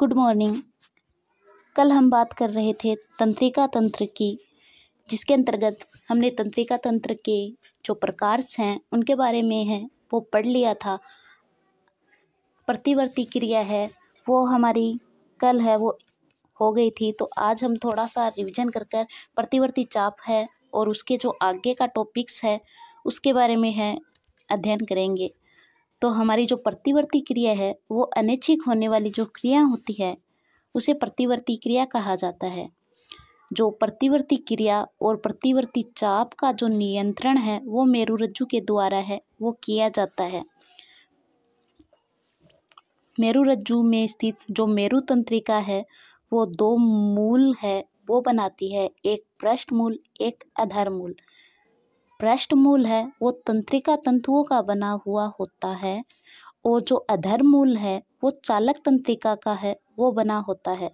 good morning कल हम बात कर रहे थे तंत्रिका तंत्र की जिसके अंतर्गत हमने तंत्रिका तंत्र के जो प्रकार हैं उनके बारे में है वो पढ़ लिया था प्रतिवर्ती क्रिया है वो हमारी कल है वो हो गई थी तो आज हम थोड़ा सा रिवीजन कर कर प्रतिवर्ती चाप है और उसके जो आगे का टॉपिक्स है उसके बारे में है अध्ययन करेंगे तो हमारी जो प्रतिवर्ती क्रिया है वो अनैच्छिक होने वाली जो क्रिया होती है उसे प्रतिवर्ती क्रिया कहा जाता है जो प्रतिवर्ती क्रिया और प्रतिवर्ती चाप का जो नियंत्रण है वो मेरुरज्जु के द्वारा है वो किया जाता है मेरुरज्जु में स्थित जो मेरु तंत्रिका है वो दो मूल है वो बनाती है एक पृष्ठ मूल एक आधार मूल मूल है वो तंत्रिका तंतुओं का बना हुआ होता है और जो अधर मूल है वो चालक तंत्रिका का है वो बना होता है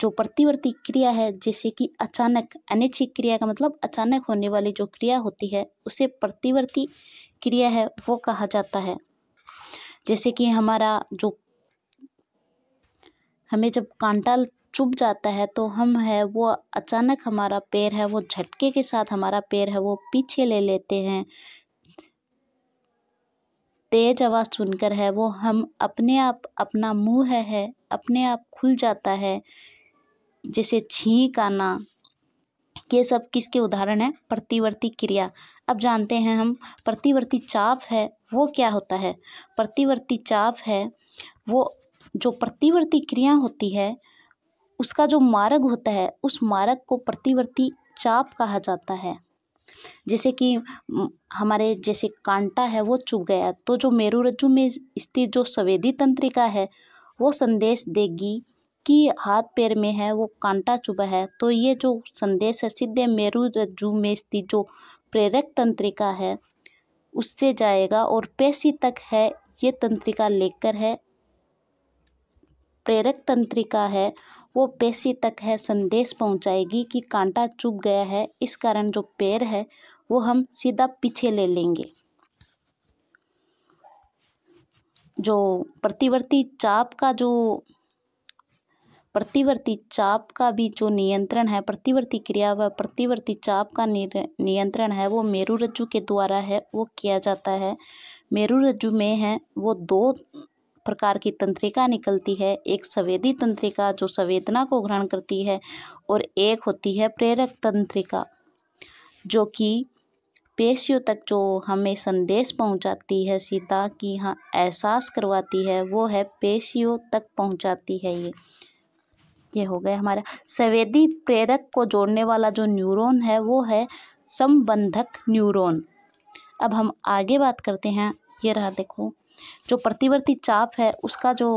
जो प्रतिवर्ती क्रिया है जैसे कि अचानक अनिच्छिक क्रिया का मतलब अचानक होने वाली जो क्रिया होती है उसे प्रतिवर्ती क्रिया है वो कहा जाता है जैसे कि हमारा जो हमें जब कांटा चुभ जाता है तो हम है वो अचानक हमारा पैर है वो झटके के साथ हमारा पैर है वो पीछे ले लेते हैं तेज आवाज़ सुनकर है वो हम अपने आप अपना मुंह है, है अपने आप खुल जाता है जैसे छींक आना ये सब किसके उदाहरण है प्रतिवर्ती क्रिया अब जानते हैं हम प्रतिवर्ती चाप है वो क्या होता है प्रतिवर्ती चाप है वो जो प्रतिवर्ती क्रिया होती है उसका जो मार्ग होता है उस मार्ग को प्रतिवर्ती चाप कहा जाता है जैसे कि हमारे जैसे कांटा है वो चुभ गया तो जो मेरुरज्जु में स्थित जो संवेदी तंत्रिका है वो संदेश देगी कि हाथ पैर में है वो कांटा चुभा है तो ये जो संदेश है सीधे मेरुरज्जु में स्थित जो प्रेरक तंत्रिका है उससे जाएगा और पेशी तक है ये तंत्रिका लेकर है प्रेरक तंत्रिका है वो पेशी तक है संदेश पहुंचाएगी कि कांटा चुभ गया है इस कारण जो पैर है वो हम सीधा पीछे ले लेंगे जो प्रतिवर्ती चाप का जो प्रतिवर्ती चाप का भी जो नियंत्रण है प्रतिवर्ती क्रिया व प्रतिवर्ती चाप का नियंत्रण है वो मेरु रज्जु के द्वारा है वो किया जाता है मेरु रज्जु में है वो दो प्रकार की तंत्रिका निकलती है एक संवेदी तंत्रिका जो संवेदना को ग्रहण करती है और एक होती है प्रेरक तंत्रिका जो कि पेशियों तक जो हमें संदेश पहुंचाती है सीता की हाँ एहसास करवाती है वो है पेशियों तक पहुंचाती है ये ये हो गया हमारा संवेदी प्रेरक को जोड़ने वाला जो न्यूरॉन है वो है संबंधक न्यूरॉन अब हम आगे बात करते हैं ये रहा देखो जो प्रतिवर्ती चाप है उसका जो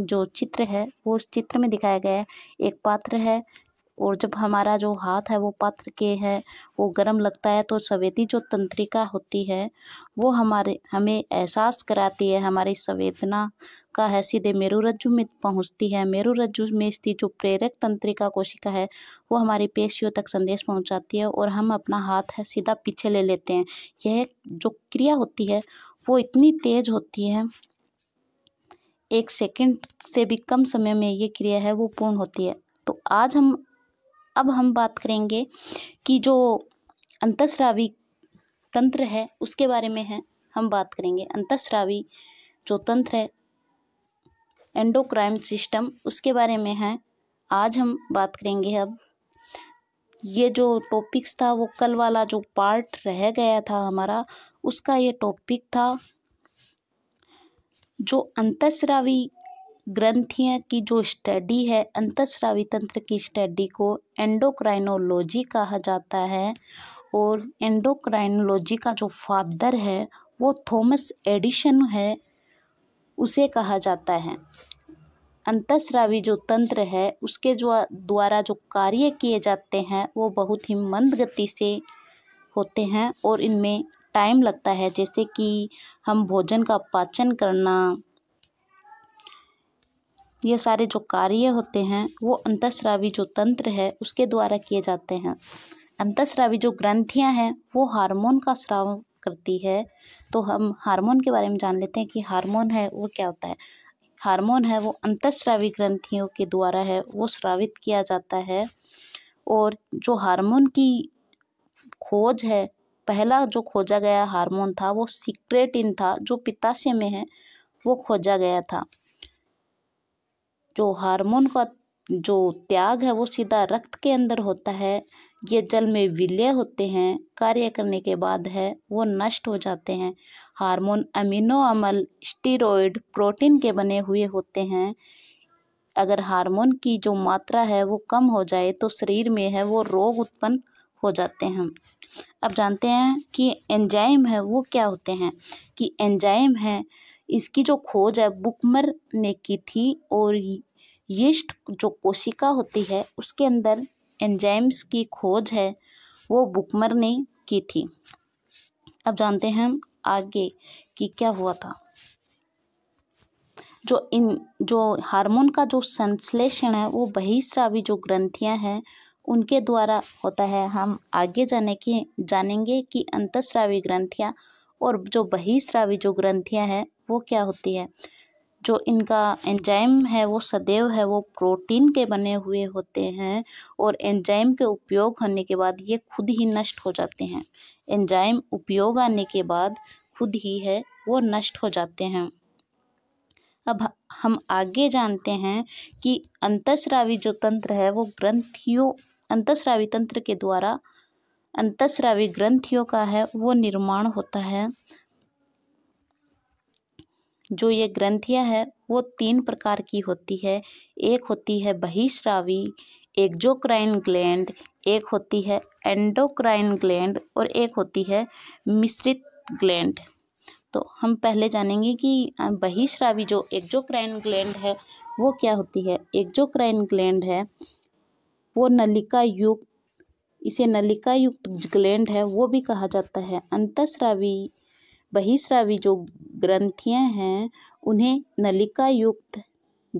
जो चित्र है वो उस चित्र में दिखाया गया है एक पात्र है और जब हमारा जो हाथ है वो पात्र के है वो गर्म लगता है तो सवेदी जो तंत्रिका होती है वो हमारे हमें एहसास कराती है हमारी संवेदना का है सीधे मेरुरज्जु में पहुंचती है मेरुरज्जु में स्थित जो प्रेरक तंत्रिका कोशिका है वो हमारी पेशियों तक संदेश पहुंचाती है और हम अपना हाथ है सीधा पीछे ले लेते हैं यह जो क्रिया होती है वो इतनी तेज़ होती है एक सेकंड से भी कम समय में ये क्रिया है वो पूर्ण होती है तो आज हम अब हम बात करेंगे कि जो अंतस्रावी तंत्र है उसके बारे में है हम बात करेंगे अंतस्रावी जो तंत्र है एंडोक्राइम सिस्टम उसके बारे में है आज हम बात करेंगे अब ये जो टॉपिक्स था वो कल वाला जो पार्ट रह गया था हमारा उसका ये टॉपिक था जो अंतस्रावी ग्रंथियां की जो स्टडी है अंतस्रावी तंत्र की स्टडी को एंडोक्राइनोलॉजी कहा जाता है और एंडोक्राइनोलॉजी का जो फादर है वो थॉमस एडिशन है उसे कहा जाता है अंतस्रावी जो तंत्र है उसके जो द्वारा जो कार्य किए जाते हैं वो बहुत ही मंद गति से होते हैं और इनमें टाइम लगता है जैसे कि हम भोजन का पाचन करना ये सारे जो कार्य होते हैं वो अंतस्रावी जो तंत्र है उसके द्वारा किए जाते हैं अंतस्रावी जो ग्रंथियां हैं वो हार्मोन का स्राव करती है तो हम हार्मोन के बारे में जान लेते हैं कि हार्मोन है वो क्या होता है हार्मोन है वो अंतस्रावी ग्रंथियों के द्वारा है वो स्रावित किया जाता है और जो हार्मोन की खोज है पहला जो खोजा गया हार्मोन था वो सिक्रेटिन था जो पिताशय में है वो खोजा गया था जो हार्मोन का जो त्याग है वो सीधा रक्त के अंदर होता है ये जल में विलय होते हैं कार्य करने के बाद है वो नष्ट हो जाते हैं हार्मोन अमीनो अमल स्टीरोइड प्रोटीन के बने हुए होते हैं अगर हार्मोन की जो मात्रा है वो कम हो जाए तो शरीर में है वो रोग उत्पन्न हो जाते हैं अब जानते हैं कि एंजाइम है वो क्या होते हैं कि एंजाइम है इसकी जो खोज है बुकमर ने की थी और यीस्ट जो कोशिका होती है उसके अंदर एंजाइम्स की खोज है वो बुकमर ने की थी अब जानते हैं हम आगे कि क्या हुआ था जो इन जो हार्मोन का जो संश्लेषण है वो बहिस्रावी जो ग्रंथियां हैं उनके द्वारा होता है हम आगे जाने के जानेंगे कि अंतस्रावी ग्रंथियाँ और जो बहिस्रावी जो ग्रंथियाँ हैं वो क्या होती है जो इनका एंजाइम है वो सदैव है वो प्रोटीन के बने हुए होते हैं और एंजाइम के उपयोग होने के बाद ये खुद ही नष्ट हो जाते हैं एंजाइम उपयोग आने के बाद खुद ही है वो नष्ट हो जाते हैं अब हम आगे जानते हैं कि अंतस्रावी जो तंत्र है वो ग्रंथियों अंतस्रावी तंत्र के द्वारा अंतस्रावी ग्रंथियों का है वो निर्माण होता है जो ये ग्रंथियां है वो तीन प्रकार की होती है एक होती है बहिश्रावी एक्जोक्राइन ग्लैंड एक होती है एंडोक्राइन ग्लैंड और एक होती है मिश्रित ग्लैंड तो हम पहले जानेंगे कि बहिश्रावी जो एक्जोक्राइन ग्लैंड है वो क्या होती है एक्जोक्राइन ग्लैंड है वो नलिका युक्त इसे नलिका युक्त ग्लैंड है वो भी कहा जाता है अंतस्रावी बहिस्रावी जो ग्रंथियां हैं उन्हें नलिका युक्त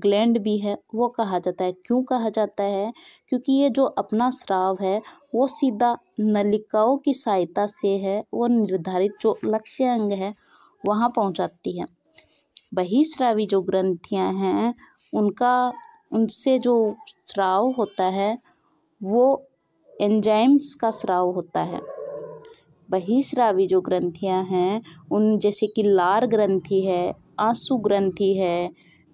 ग्लैंड भी है वो कहा जाता है क्यों कहा जाता है क्योंकि ये जो अपना स्राव है वो सीधा नलिकाओं की सहायता से है वो निर्धारित जो लक्ष्य अंग है वहाँ पहुँचाती है बहिस्रावी जो ग्रंथियाँ हैं उनका उनसे जो स्राव होता है वो एंजाइम्स का स्राव होता है बहिश्रावी जो ग्रंथियां हैं उन जैसे कि लार ग्रंथि है आंसू ग्रंथि है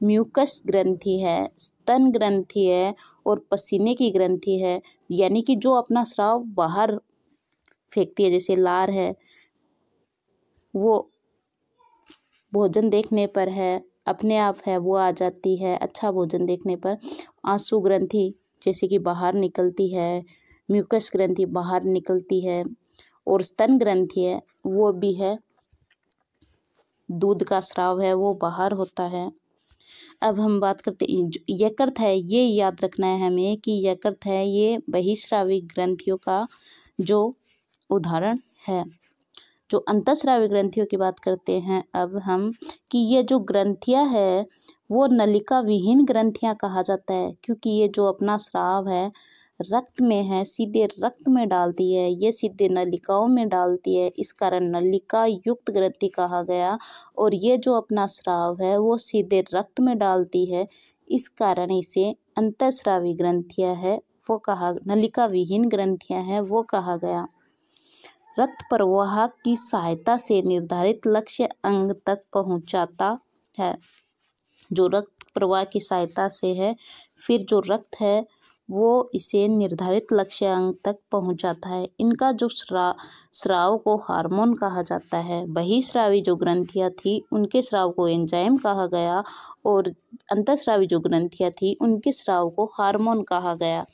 म्यूकस ग्रंथि है स्तन ग्रंथि है और पसीने की ग्रंथि है यानी कि जो अपना स्राव बाहर फेंकती है जैसे लार है वो भोजन देखने पर है अपने आप है वो आ जाती है अच्छा भोजन देखने पर आंसू ग्रंथि जैसे कि बाहर निकलती है म्यूकस ग्रंथि बाहर निकलती है और स्तन ग्रंथि है वो भी है दूध का स्राव है वो बाहर होता है अब हम बात करते यकृत है ये याद रखना है हमें कि यकृत है ये बहिश्रावी ग्रंथियों का जो उदाहरण है जो अंतस्रावी ग्रंथियों की बात करते हैं अब हम कि ये जो ग्रंथियाँ है वो नलिका विहीन ग्रंथियाँ कहा जाता है क्योंकि ये जो अपना स्राव है रक्त में है सीधे रक्त में डालती है ये सीधे नलिकाओं में डालती है इस कारण नलिका युक्त ग्रंथि कहा गया और ये जो अपना स्राव है वो सीधे रक्त में डालती है इस कारण इसे अंतस्रावी ग्रंथियाँ है वो कहा नलिका विहीन ग्रंथियाँ हैं वो कहा गया रक्त प्रवाह की सहायता से निर्धारित लक्ष्य अंग तक पहुंचाता है जो रक्त प्रवाह की सहायता से है फिर जो रक्त है वो इसे निर्धारित लक्ष्य अंग तक पहुंचाता है इनका जो श्रा श्राव को हार्मोन कहा जाता है बहिश्रावी जो ग्रंथियाँ थी उनके श्राव को एंजाइम कहा गया और अंतस्रावी जो ग्रंथियाँ थी उनके स्राव को हार्मोन कहा गया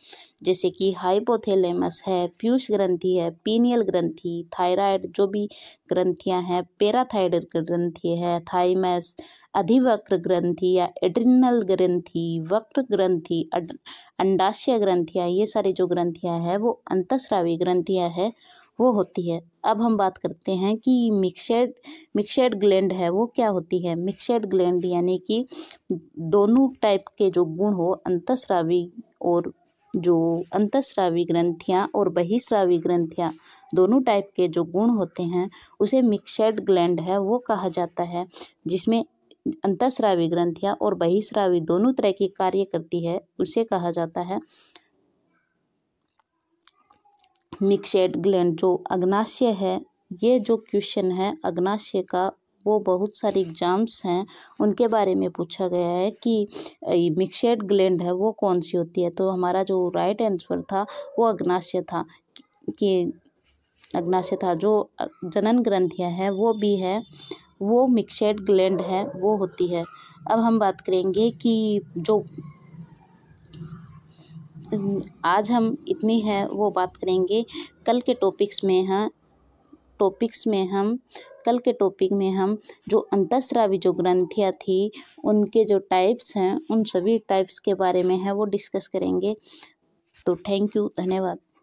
जैसे कि हाइपोथेलेमस है प्यूष ग्रंथि है पीनियल ग्रंथि थायराइड जो भी ग्रंथियां हैं पैराथाइड ग्रंथि है थाइमस अधिवक्र ग्रंथि या एड्रिनल ग्रंथि वक्र ग्रंथि अंडाशय ग्रंथियाँ ये सारी जो ग्रंथियाँ हैं वो अंतस्रावी ग्रंथियाँ हैं वो होती है अब हम बात करते हैं कि मिक्सड मिक्सड ग्लैंड है वो क्या होती है मिक्सड ग्लैंड यानी कि दोनों टाइप के जो गुण हो अंतस्रावी और जो अंतस्रावी ग्रंथियाँ और बहिस्रावी ग्रंथियाँ दोनों टाइप के जो गुण होते हैं उसे मिक्सड ग्लैंड है वो कहा जाता है जिसमें अंतस्रावी ग्रंथियाँ और बहिस्रावी दोनों तरह की कार्य करती है उसे कहा जाता है मिक्सेड ग्लैंड जो अग्नाशय है ये जो क्वेश्चन है अग्नाशय का वो बहुत सारे एग्जाम्स हैं उनके बारे में पूछा गया है कि मिक्सेड ग्लैंड है वो कौन सी होती है तो हमारा जो राइट आंसर था वो अग्नाशय था कि अग्नाशय था जो जनन ग्रंथियाँ हैं वो भी है वो मिक्सेड ग्लैंड है वो होती है अब हम बात करेंगे कि जो आज हम इतनी है वो बात करेंगे कल के टॉपिक्स में हैं टॉपिक्स में हम कल के टॉपिक में हम जो अंतस्रावी जो ग्रंथियाँ थी उनके जो टाइप्स हैं उन सभी टाइप्स के बारे में है वो डिस्कस करेंगे तो थैंक यू धन्यवाद